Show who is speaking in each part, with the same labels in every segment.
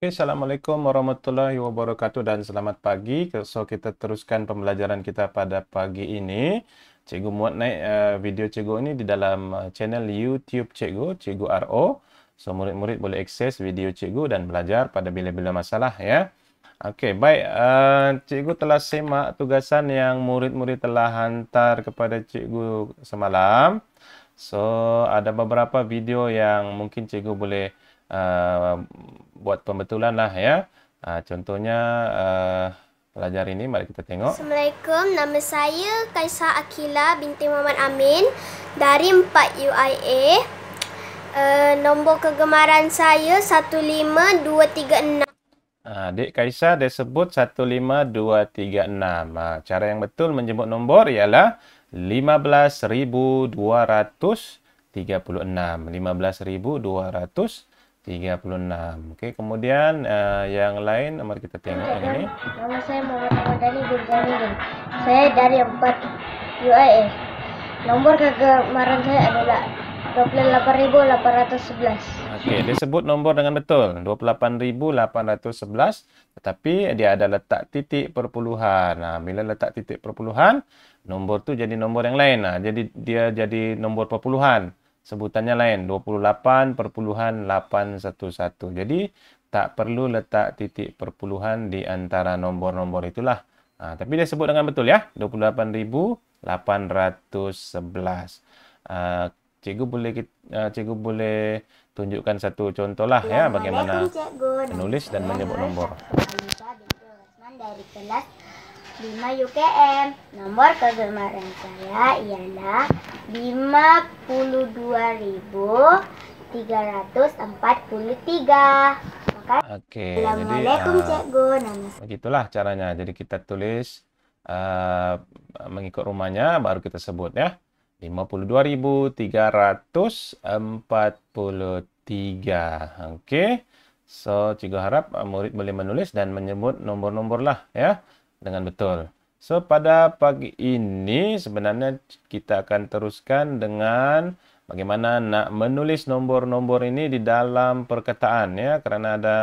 Speaker 1: Okay, Assalamualaikum warahmatullahi wabarakatuh dan selamat pagi. So kita teruskan pembelajaran kita pada pagi ini. Cikgu muat naik uh, video cikgu ini di dalam eh, channel YouTube cikgu, cikgu RO. So murid-murid boleh akses video cikgu dan belajar pada bila-bila masalah ya. Okey, baik. Uh, cikgu telah semak tugasan yang murid-murid telah hantar kepada cikgu semalam. So ada beberapa video yang mungkin cikgu boleh uh, buat pembetulan lah ya. Uh, contohnya uh, pelajar ini mari kita tengok. Assalamualaikum. Nama saya Kaisa Akila binti Muhammad Amin dari 4 UIA. Uh, nombor kegemaran saya 15236. Uh, Adik Kaisa dia sebut 15236. Ha, uh, cara yang betul menjemput nombor ialah 15236. 36. Oke, kemudian uh, yang lain nomor kita tengok yang ini. Nama saya Muhammad Ramadhani bin Zainuddin. Saya dari 4 UAE. Nomor kegemaran saya adalah 28811. Oke, dia sebut nombor dengan betul, 28811, tetapi dia ada letak titik perpuluhan. Nah, bila letak titik perpuluhan, nombor tu jadi nombor yang lain. Nah, jadi dia jadi nombor perpuluhan sebutannya lain 28,811. Jadi tak perlu letak titik perpuluhan di antara nombor-nombor itulah. Nah, tapi dia sebut dengan betul ya, 28.811. Uh, cikgu boleh uh, cikgu boleh tunjukkan satu contoh lah ya, ya bagaimana menulis dan menyebut nombor. Dari kelas lima UKM. Nomor kegemaran saya ialah 52.343. Oke, jadi uh, Begitulah caranya. Jadi kita tulis uh, mengikut rumahnya baru kita sebut ya. 52.343. Oke. So, cikgu harap murid boleh menulis dan menyebut nomor-nomor lah ya dengan betul. So, pada pagi ini sebenarnya kita akan teruskan dengan bagaimana nak menulis nombor-nombor ini di dalam perkataan ya karena ada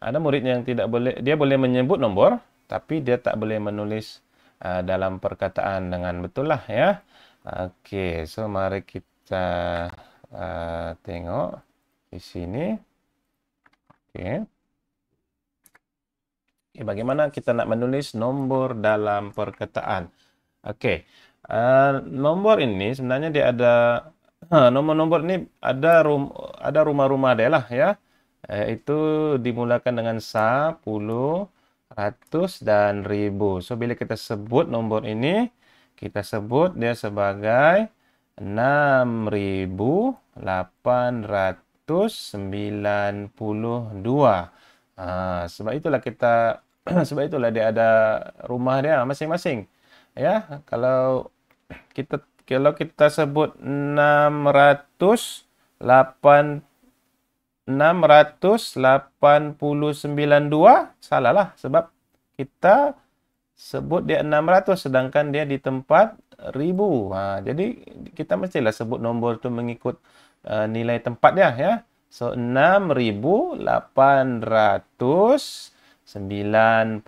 Speaker 1: ada murid yang tidak boleh dia boleh menyebut nombor tapi dia tak boleh menulis uh, dalam perkataan dengan betul lah ya. Oke, so mari kita uh, tengok di sini. Oke. Ya, bagaimana kita nak menulis nombor dalam perkataan? Oke, uh, nombor ini sebenarnya dia ada eh, nomor-nomor ini ada rum, ada rumah-rumah deh lah ya. Eh, itu dimulakan dengan 10, ratus dan 1000. So, bila kita sebut nombor ini, kita sebut dia sebagai 6892. Ah, sebab itulah kita sebab itulah dia ada rumah dia masing-masing ya kalau kita kalau kita sebut 600 8 689.2 salah lah sebab kita sebut dia 600 sedangkan dia di tempat 1000. Ha, jadi kita mestilah sebut nombor tu mengikut uh, nilai tempat dia ya. So 6800 92.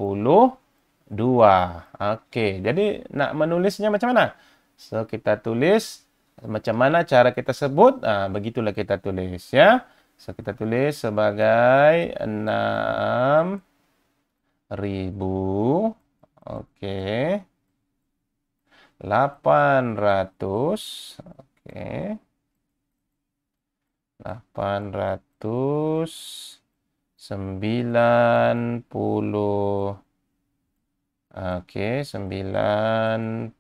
Speaker 1: Oke, jadi nak menulisnya macam mana? So, kita tulis macam mana cara kita sebut? Nah, begitulah kita tulis ya. So, kita tulis sebagai 6 ribu. Oke. delapan ratus. Oke. delapan ratus sembilan puluh Oke, sembilan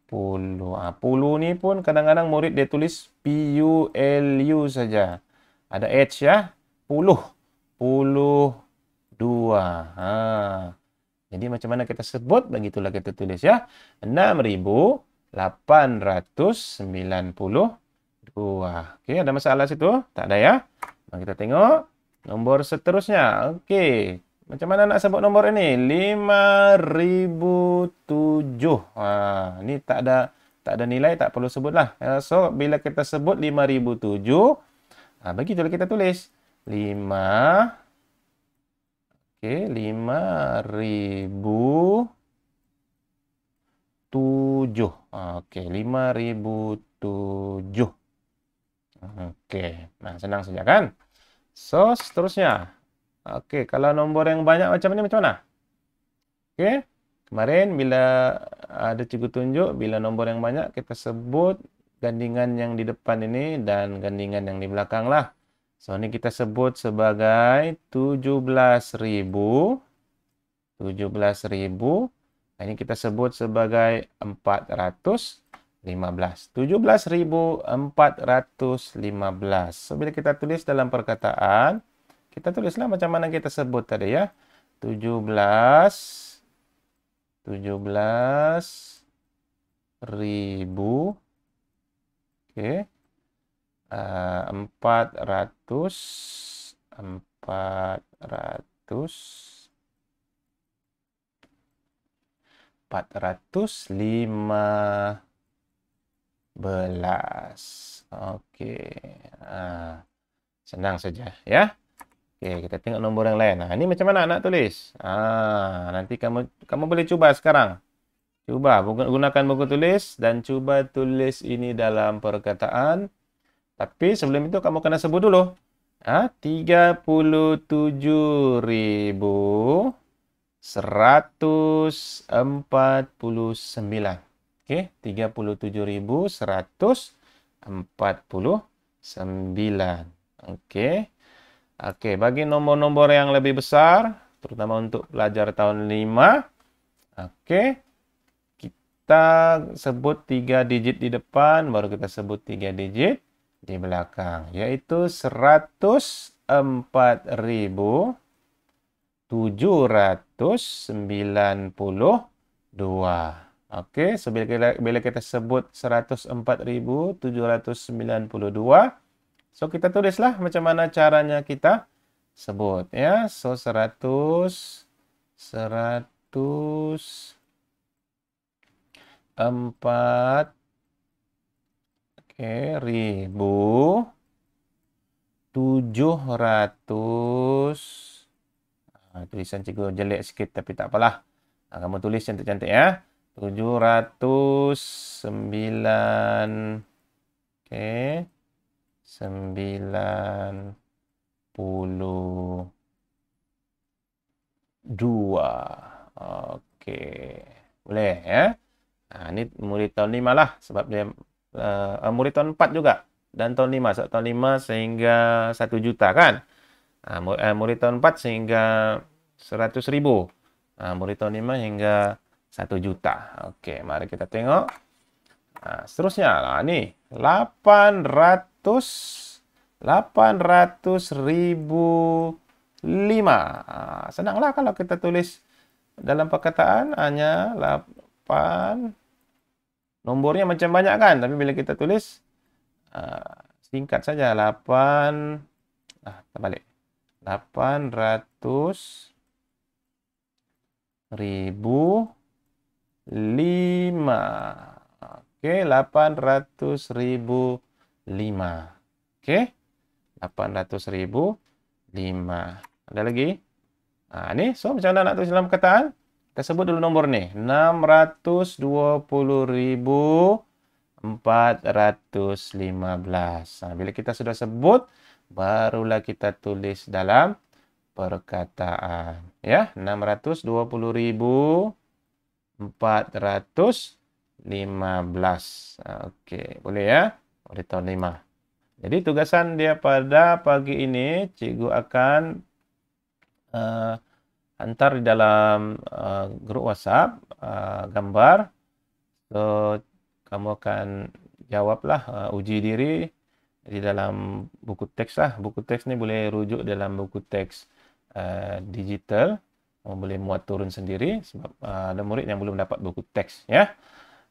Speaker 1: puluh Ah, puluh ni pun kadang-kadang murid dia tulis P-U-L-U saja. Ada H ya. Puluh. Puluh dua. Ha. Jadi macam mana kita sebut, begitulah kita tulis ya. enam ribu delapan ratus sembilan puluh dua, oke ada masalah situ? Tak ada ya? Mari kita tengok. Nomor seterusnya. Oke. Okay. Macam mana nak sebut nomor ini? 5007. Ha, ah, ni tak ada tak ada nilai, tak perlu sebutlah. So, bila kita sebut 5007, ha, begitulah kita tulis. 5 Okey, 5000 tujuh. Okey, 5007. Okey. Nah, senang saja kan? So, seterusnya. Okey, kalau nombor yang banyak macam ni macam mana? Okey. Kemarin bila ada cikgu tunjuk bila nombor yang banyak kita sebut gandingan yang di depan ini dan gandingan yang di belakang lah. So nah, ini kita sebut sebagai 17.000 17.000 ini kita sebut sebagai 400 15. 17.415. So, bila kita tulis dalam perkataan, kita tulislah macam mana kita sebut tadi ya. 17 17 ribu oke okay. uh, 400 400 400, 405 belas, Oke. Nah, senang saja ya. Oke, kita tengok nombor yang lain. Nah, ini macam mana anak tulis? Ah, nanti kamu kamu boleh cuba sekarang. Cuba gunakan buku tulis dan cuba tulis ini dalam perkataan. Tapi sebelum itu kamu kena sebut dulu. Ah, sembilan. Oke, 37.149. Oke. Oke, bagi nomor-nomor yang lebih besar, terutama untuk pelajar tahun 5. Oke. Kita sebut 3 digit di depan, baru kita sebut 3 digit di belakang, yaitu 104.000 792. Oke, sebila kita sebut 104.792, so kita tulislah macam mana caranya kita sebut ya. So 100 100 empat oke ribu tujuh ratus ah, tulisan cikgu jelek sikit tapi tak apalah Ha, ah, kamu tulis cantik-cantik ya 709 oke okay. 92 oke okay. boleh ya nah, ini murid tahun 5 lah sebab dia uh, murid tahun 4 juga dan tahun 5 so, tahun 5 sehingga 1 juta kan nah, eh, murid tahun 4 sehingga 100 ribu nah, murid tahun 5 hingga 1 juta. Oke, mari kita tengok. Nah, seterusnya lah nih 800 800 ribu 5. Nah, senanglah kalau kita tulis dalam perkataan hanya 8 nomornya macam banyak kan, tapi bila kita tulis uh, singkat saja 8 ah terbalik 800 ribu lima, Oke, delapan ratus ribu lima, Oke, delapan ratus ribu lima, Ada lagi? Nah, ini. So, macam mana nak tulis dalam perkataan? Kita sebut dulu nombor ni. 620.415. ribu Nah, bila kita sudah sebut, barulah kita tulis dalam perkataan. Ya, puluh ribu 415. Ah, oke, boleh ya? tahun 5. Jadi tugasan dia pada pagi ini cikgu akan uh, eh, antar di dalam uh, grup WhatsApp uh, gambar. So kamu akan jawablah uh, uji diri di dalam buku teks lah. Buku teks ni boleh rujuk dalam buku teks uh, digital boleh muat turun sendiri sebab uh, ada murid yang belum dapat buku teks ya.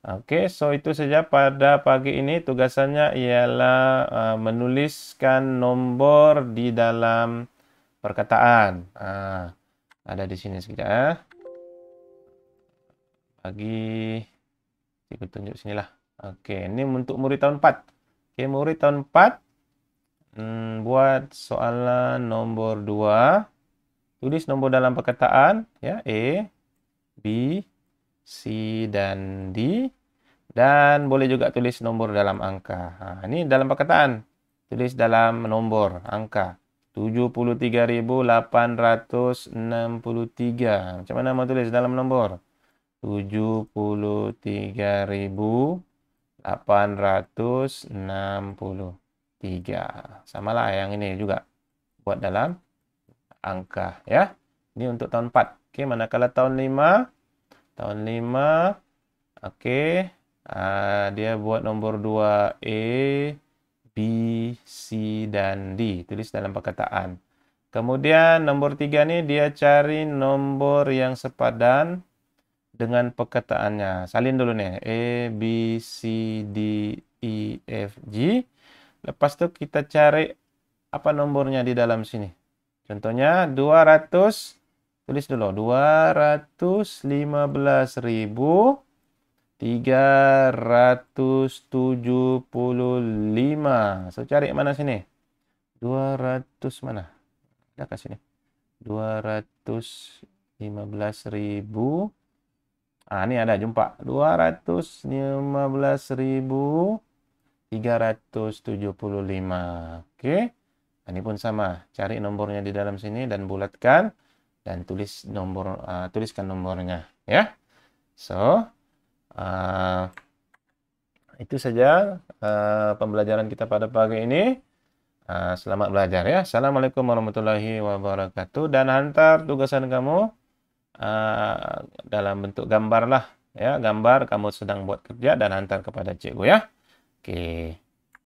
Speaker 1: Oke, so itu saja pada pagi ini tugasannya ialah uh, menuliskan nombor di dalam perkataan. Uh, ada di sini sekejap ya. Bagi ikut tunjuk sinilah. Oke, ini untuk murid tahun 4. Oke, murid tahun 4 hmm, buat soalan nombor 2. Tulis nombor dalam perkataan ya A, B, C dan D dan boleh juga tulis nombor dalam angka. Ha, ini dalam perkataan. Tulis dalam nombor angka. 73.863. Macam mana mau tulis dalam nombor? 73.863. Sama lah yang ini juga. Buat dalam angka ya. Ini untuk tahun 4. Okey, manakala tahun 5 tahun 5 okey, uh, ah, dia buat nombor 2 A, B, C dan D. Tulis dalam perkataan. Kemudian nombor 3 ni dia cari nombor yang sepadan dengan perkataannya. Salin dulu nih. A, B, C, D, E, F, G. Lepas tu kita cari apa nombornya di dalam sini. Contohnya 200 tulis dulu 215.000 375. So cari mana sini? 200 mana? Ada ke sini? 215 Ah, ini ada jumpa. 215.375 Oke. Okay. Nah, ini pun sama, cari nomornya di dalam sini dan bulatkan dan tulis nomor uh, eh, tuliskan nomornya ya. So uh, itu saja uh, pembelajaran kita pada pagi ini. Uh, selamat belajar ya. Assalamualaikum warahmatullahi wabarakatuh dan hantar tugasan kamu uh, dalam bentuk gambar lah ya, gambar kamu sedang buat kerja dan hantar kepada cikgu ya. Oke. Okay.